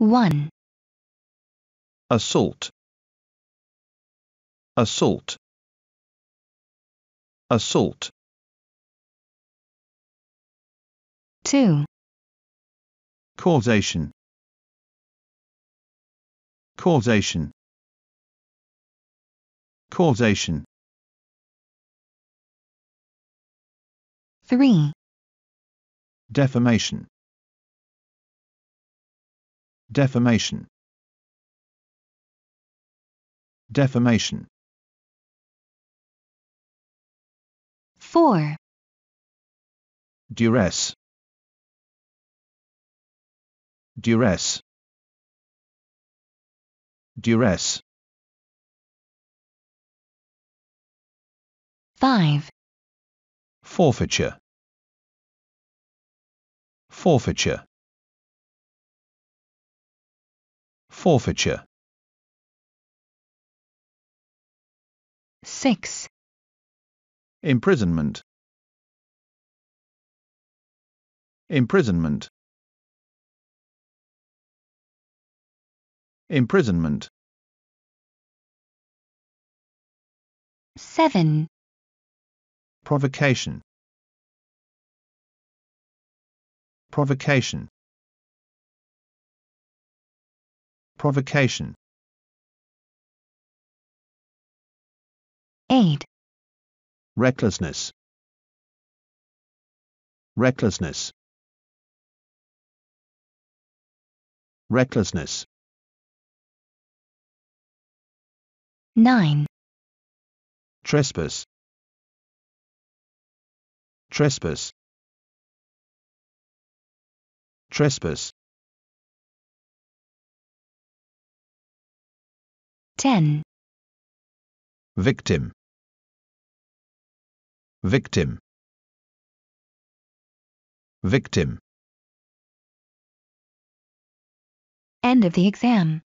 1. Assault. Assault. Assault. 2. Causation. Causation. Causation. 3. Defamation. Defamation. Defamation. 4. Duress. Duress. Duress. 5. Forfeiture. Forfeiture. Forfeiture. 6. Imprisonment. Imprisonment. Imprisonment. 7. Provocation. Provocation. provocation. 8. Recklessness. Recklessness. Recklessness. 9. Trespass. Trespass. Trespass. 10. Victim. Victim. Victim. End of the exam.